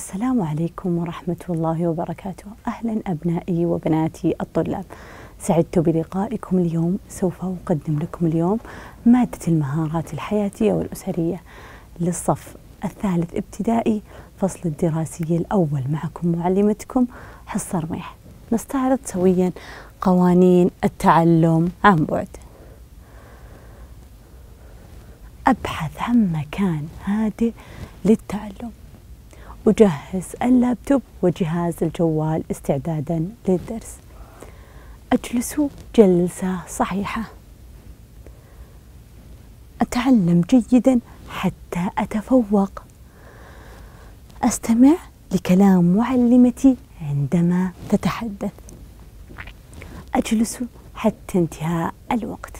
السلام عليكم ورحمة الله وبركاته أهلا أبنائي وبناتي الطلاب سعدت بلقائكم اليوم سوف أقدم لكم اليوم مادة المهارات الحياتية والأسرية للصف الثالث ابتدائي فصل الدراسي الأول معكم معلمتكم حصة رميح نستعرض سويا قوانين التعلم عن بعد أبحث عن مكان هادئ للتعلم وجهز اللابتوب وجهاز الجوال استعدادا للدرس أجلس جلسة صحيحة أتعلم جيدا حتى أتفوق أستمع لكلام معلمتي عندما تتحدث أجلس حتى انتهاء الوقت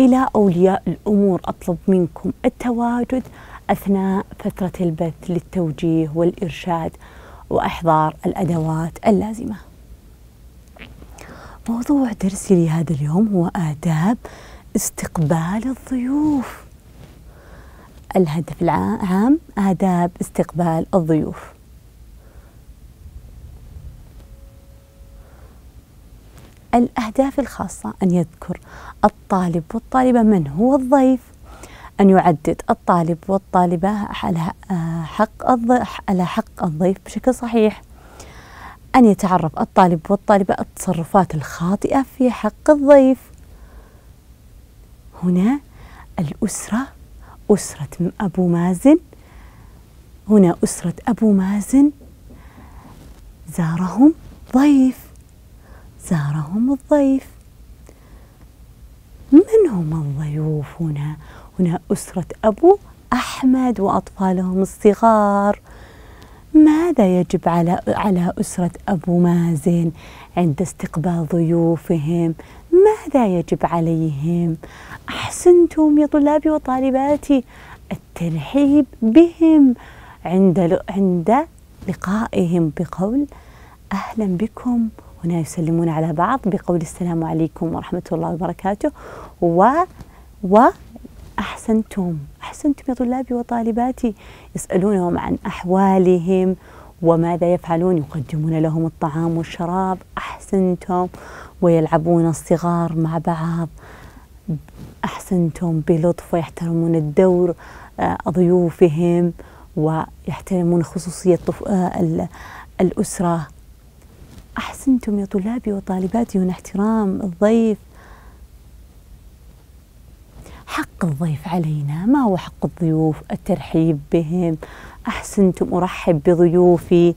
إلى أولياء الأمور أطلب منكم التواجد أثناء فترة البث للتوجيه والإرشاد وإحضار الأدوات اللازمة. موضوع درسي لهذا اليوم هو آداب استقبال الضيوف. الهدف العام آداب استقبال الضيوف. الأهداف الخاصة أن يذكر الطالب والطالبة من هو الضيف أن يعدد الطالب والطالبة على آه، حق على حق الضيف بشكل صحيح أن يتعرف الطالب والطالبة التصرفات الخاطئة في حق الضيف هنا الأسرة أسرة أبو مازن هنا أسرة أبو مازن زارهم ضيف زارهم الضيف من هم الضيوف هنا هنا أسرة أبو أحمد وأطفالهم الصغار ماذا يجب على على أسرة أبو مازن عند استقبال ضيوفهم؟ ماذا يجب عليهم؟ أحسنتم يا طلابي وطالباتي الترحيب بهم عند عند لقائهم بقول أهلا بكم هنا يسلمون على بعض بقول السلام عليكم ورحمة الله وبركاته و و أحسنتم أحسنتم يا طلابي وطالباتي يسألونهم عن أحوالهم وماذا يفعلون يقدمون لهم الطعام والشراب أحسنتم ويلعبون الصغار مع بعض أحسنتم بلطف ويحترمون الدور آه، ضيوفهم ويحترمون خصوصية آه، الأسرة أحسنتم يا طلابي وطالباتي هنا احترام الضيف حق الضيف علينا ما هو حق الضيوف الترحيب بهم أحسنتم أرحب بضيوفي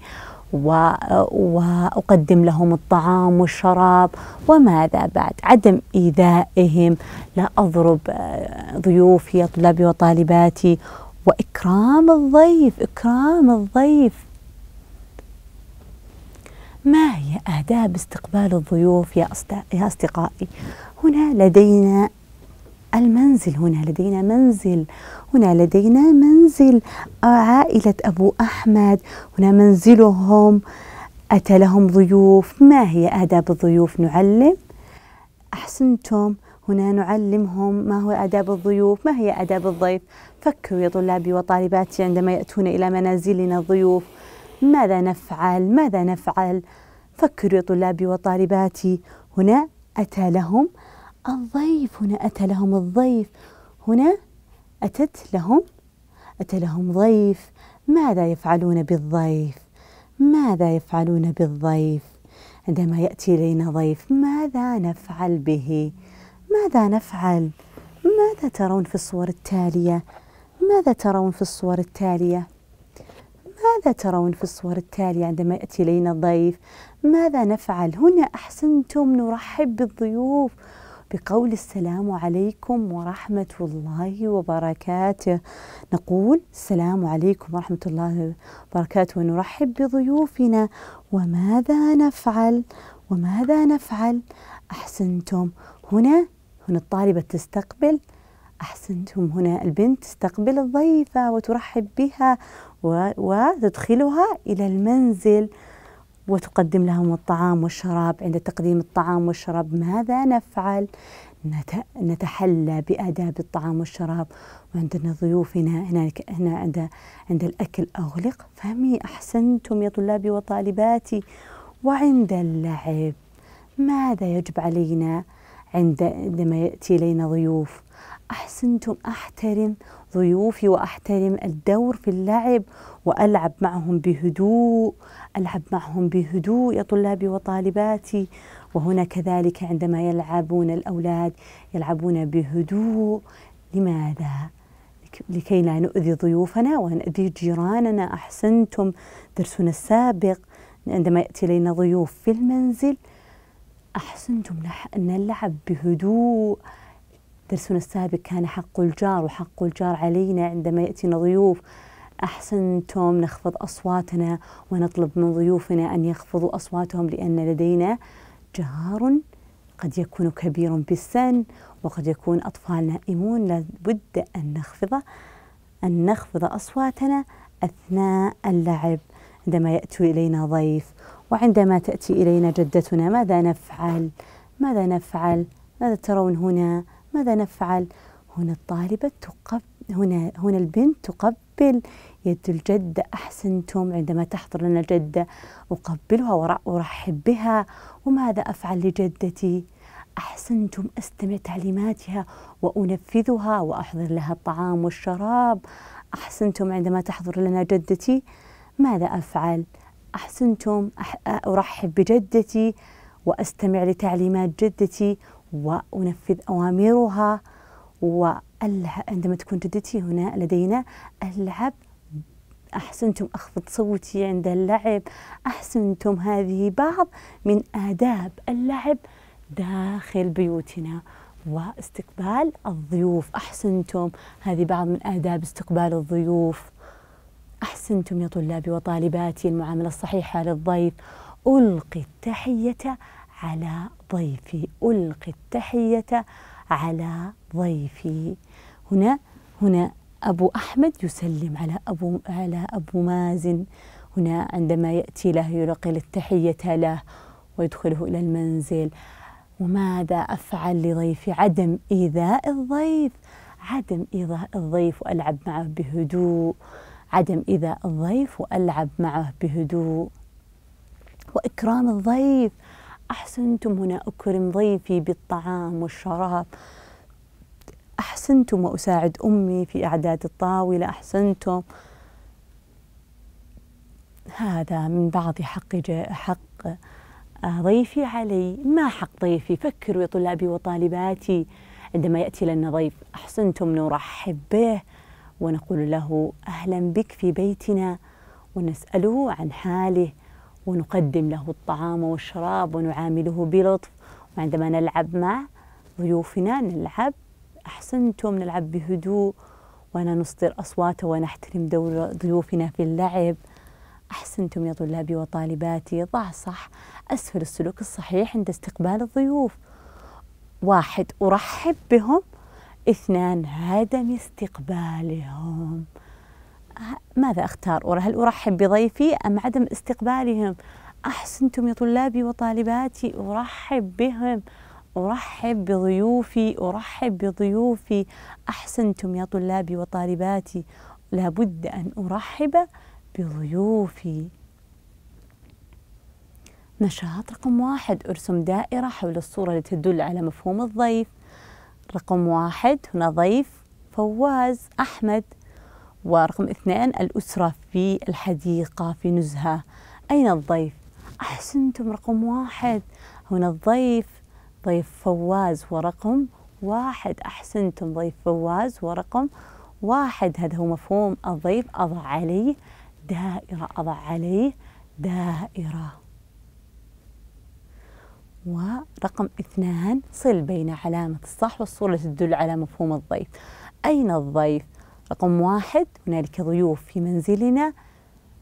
و... وأقدم لهم الطعام والشراب وماذا بعد عدم إيذائهم لا أضرب آه، ضيوفي طلابي وطالباتي وإكرام الضيف إكرام الضيف ما هي آداب استقبال الضيوف يا أصدقائي هنا لدينا المنزل هنا لدينا منزل هنا لدينا منزل عائلة أبو أحمد هنا منزلهم أتى لهم ضيوف ما هي آداب الضيوف نعلم أحسنتم هنا نعلمهم ما هو آداب الضيوف ما هي آداب الضيف فكروا يا طلابي وطالباتي عندما يأتون إلى منازلنا الضيوف ماذا نفعل ماذا نفعل فكروا يا طلابي وطالباتي هنا أتى لهم الضيف هنا أتى لهم الضيف هنا أتت لهم أتى لهم ضيف ماذا يفعلون بالضيف ماذا يفعلون بالضيف عندما يأتي إلينا ضيف ماذا نفعل به ماذا نفعل ماذا ترون في الصور التالية ماذا ترون في الصور التالية ماذا ترون في الصور التالية عندما يأتي إلينا الضيف ماذا نفعل هنا أحسنتم نرحب بالضيوف بقول السلام عليكم ورحمة الله وبركاته نقول السلام عليكم ورحمة الله وبركاته ونرحب بضيوفنا وماذا نفعل وماذا نفعل أحسنتم هنا هنا الطالبة تستقبل أحسنتم هنا البنت تستقبل الضيفة وترحب بها وتدخلها إلى المنزل وتقدم لهم الطعام والشراب عند تقديم الطعام والشراب ماذا نفعل نتحلى بآداب الطعام والشراب وعندنا ضيوفنا هنا هنا عند عند الأكل أغلق فمي أحسنتم يا طلابي وطالباتي وعند اللعب ماذا يجب علينا عند عندما يأتي إلينا ضيوف أحسنتم أحترم ضيوفي وأحترم الدور في اللعب وألعب معهم بهدوء ألعب معهم بهدوء يا طلابي وطالباتي وهنا كذلك عندما يلعبون الأولاد يلعبون بهدوء لماذا؟ لكي لا نؤذي ضيوفنا ونؤذي جيراننا أحسنتم درسنا السابق عندما يأتي إلينا ضيوف في المنزل أحسنتم نلعب بهدوء درسنا السابق كان حق الجار وحق الجار علينا عندما يأتينا ضيوف أحسنتم نخفض أصواتنا ونطلب من ضيوفنا أن يخفضوا أصواتهم لأن لدينا جار قد يكون كبير بالسن وقد يكون أطفال نائمون لابد أن نخفض أن نخفض أصواتنا أثناء اللعب عندما يأتي إلينا ضيف وعندما تأتي إلينا جدتنا ماذا نفعل؟ ماذا نفعل؟ ماذا ترون هنا؟ ماذا نفعل؟ هنا الطالبة تقبل هنا هنا البنت تقبل يد الجدة أحسنتم عندما تحضر لنا الجدة أقبلها وأرحب بها وماذا أفعل لجدتي؟ أحسنتم أستمع تعليماتها وأنفذها وأحضر لها الطعام والشراب أحسنتم عندما تحضر لنا جدتي ماذا أفعل؟ أحسنتم أرحب بجدتي وأستمع لتعليمات جدتي وأنفذ أوامرها عندما تكون جدتي هنا لدينا ألعب أحسنتم أخفض صوتي عند اللعب أحسنتم هذه بعض من آداب اللعب داخل بيوتنا واستقبال الضيوف أحسنتم هذه بعض من آداب استقبال الضيوف أحسنتم يا طلابي وطالباتي المعاملة الصحيحة للضيف ألقي التحية على ضيفي ألقي التحية على ضيفي هنا هنا أبو أحمد يسلم على أبو على أبو مازن هنا عندما يأتي له يلقي التحية له ويدخله إلى المنزل وماذا أفعل لضيفي عدم إيذاء الضيف عدم إيذاء الضيف وألعب معه بهدوء عدم إيذاء الضيف وألعب معه بهدوء وإكرام الضيف أحسنتم هنا أكرم ضيفي بالطعام والشراب أحسنتم وأساعد أمي في إعداد الطاولة أحسنتم هذا من بعض حق حق آه، ضيفي علي ما حق ضيفي فكروا يا طلابي وطالباتي عندما يأتي لنا ضيف أحسنتم نرحب به ونقول له أهلا بك في بيتنا ونسأله عن حاله ونقدم له الطعام والشراب ونعامله بلطف وعندما نلعب مع ضيوفنا نلعب أحسنتم نلعب بهدوء ولا نصدر أصوات ونحترم دور ضيوفنا في اللعب أحسنتم يا طلابي وطالباتي ضع صح أسفل السلوك الصحيح عند استقبال الضيوف واحد أرحب بهم اثنان عدم استقبالهم ماذا أختار هل أرحب بضيفي أم عدم استقبالهم أحسنتم يا طلابي وطالباتي أرحب بهم أرحب بضيوفي أرحب بضيوفي أحسنتم يا طلابي وطالباتي لابد أن أرحب بضيوفي نشاط رقم واحد ارسم دائرة حول الصورة لتدل تدل على مفهوم الضيف رقم واحد هنا ضيف فواز أحمد ورقم اثنان الأسرة في الحديقة في نزهة أين الضيف؟ أحسنتم رقم واحد هنا الضيف ضيف فواز ورقم واحد أحسنتم ضيف فواز ورقم واحد هذا هو مفهوم الضيف أضع عليه دائرة أضع عليه دائرة ورقم اثنان صل بين علامة الصح والصورة تدل على مفهوم الضيف أين الضيف؟ رقم واحد هنالك ضيوف في منزلنا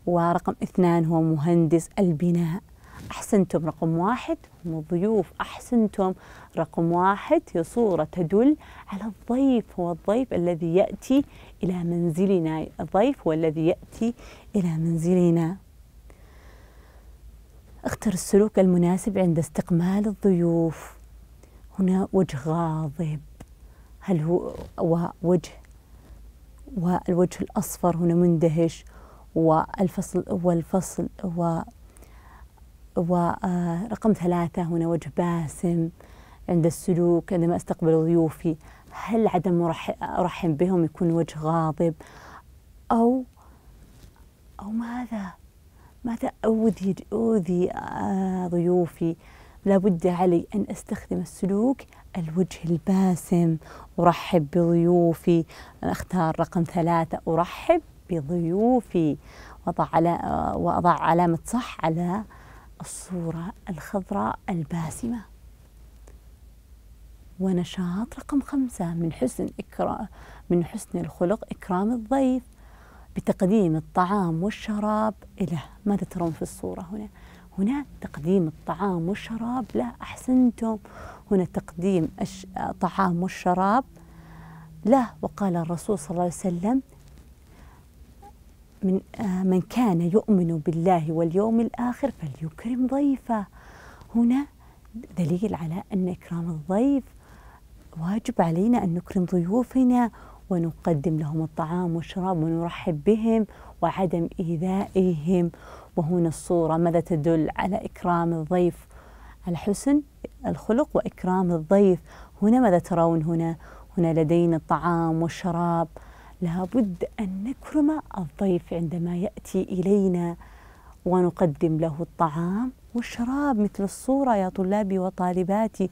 ورقم اثنان هو مهندس البناء أحسنتم رقم واحد هم الضيوف أحسنتم رقم واحد هي صورة تدل على الضيف هو الضيف الذي يأتي إلى منزلنا الضيف هو الذي يأتي إلى منزلنا اختر السلوك المناسب عند استقبال الضيوف هنا وجه غاضب هل هو وجه والوجه الأصفر هنا مندهش والفصل والفصل و ورقم آه، ثلاثة هنا وجه باسم عند السلوك عندما أستقبل ضيوفي هل عدم أرحم بهم يكون وجه غاضب أو أو ماذا ماذا أوذي أوذي آه، ضيوفي لابد علي أن أستخدم السلوك الوجه الباسم أرحب بضيوفي أختار رقم ثلاثة أرحب بضيوفي وأضع, على وأضع علامة صح على الصورة الخضراء الباسمة ونشاط رقم خمسة من حسن إكرام من حسن الخلق إكرام الضيف بتقديم الطعام والشراب إله ماذا ترون في الصورة هنا؟ هنا تقديم الطعام والشراب لا أحسنتم هنا تقديم الطعام والشراب له وقال الرسول صلى الله عليه وسلم من آه، من كان يؤمن بالله واليوم الآخر فليكرم ضيفه هنا دليل على أن إكرام الضيف واجب علينا أن نكرم ضيوفنا ونقدم لهم الطعام والشراب ونرحب بهم وعدم إيذائهم وهنا الصورة ماذا تدل على إكرام الضيف على حسن الخلق وإكرام الضيف هنا ماذا ترون هنا هنا لدينا الطعام والشراب لابد أن نكرم الضيف عندما يأتي إلينا ونقدم له الطعام والشراب مثل الصورة يا طلابي وطالباتي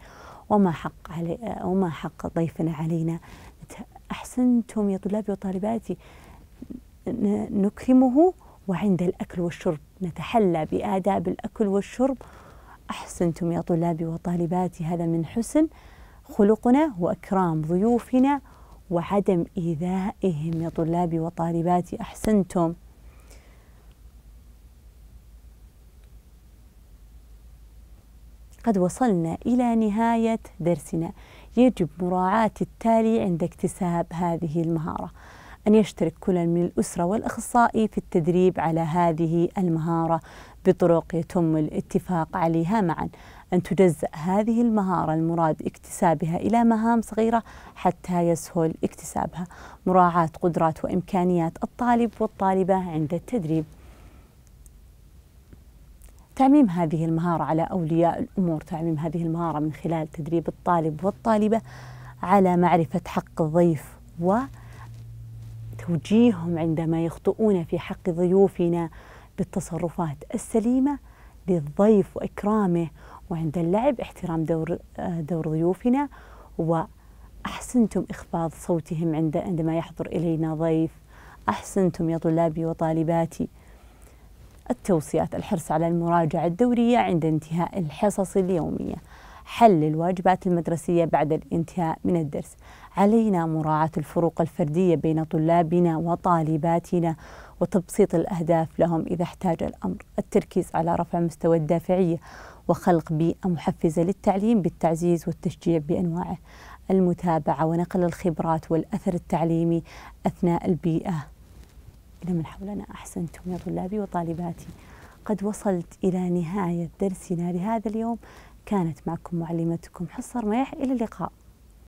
وما حق علي وما حق ضيفنا علينا أحسنتم يا طلابي وطالباتي نكرمه وعند الأكل والشرب نتحلى بآداب الأكل والشرب أحسنتم يا طلابي وطالباتي هذا من حسن خلقنا وإكرام ضيوفنا وعدم إيذائهم يا طلابي وطالباتي أحسنتم قد وصلنا إلى نهاية درسنا يجب مراعاة التالي عند اكتساب هذه المهارة أن يشترك كل من الأسرة والأخصائي في التدريب على هذه المهارة بطرق يتم الاتفاق عليها معا أن تجزأ هذه المهارة المراد اكتسابها إلى مهام صغيرة حتى يسهل اكتسابها مراعاة قدرات وإمكانيات الطالب والطالبة عند التدريب تعميم هذه المهارة على أولياء الأمور تعميم هذه المهارة من خلال تدريب الطالب والطالبة على معرفة حق الضيف و توجيههم عندما يخطئون في حق ضيوفنا بالتصرفات السليمة للضيف وإكرامه وعند اللعب احترام دور دور ضيوفنا وأحسنتم إخفاض صوتهم عند عندما يحضر إلينا ضيف أحسنتم يا طلابي وطالباتي التوصيات الحرص على المراجعة الدورية عند انتهاء الحصص اليومية حل الواجبات المدرسية بعد الانتهاء من الدرس. علينا مراعاة الفروق الفردية بين طلابنا وطالباتنا وتبسيط الأهداف لهم إذا احتاج الأمر. التركيز على رفع مستوى الدافعية وخلق بيئة محفزة للتعليم بالتعزيز والتشجيع بأنواعه. المتابعة ونقل الخبرات والأثر التعليمي أثناء البيئة إلى من حولنا أحسنتم يا طلابي وطالباتي قد وصلت إلى نهاية درسنا لهذا اليوم كانت معكم معلمتكم حصة رميح إلى اللقاء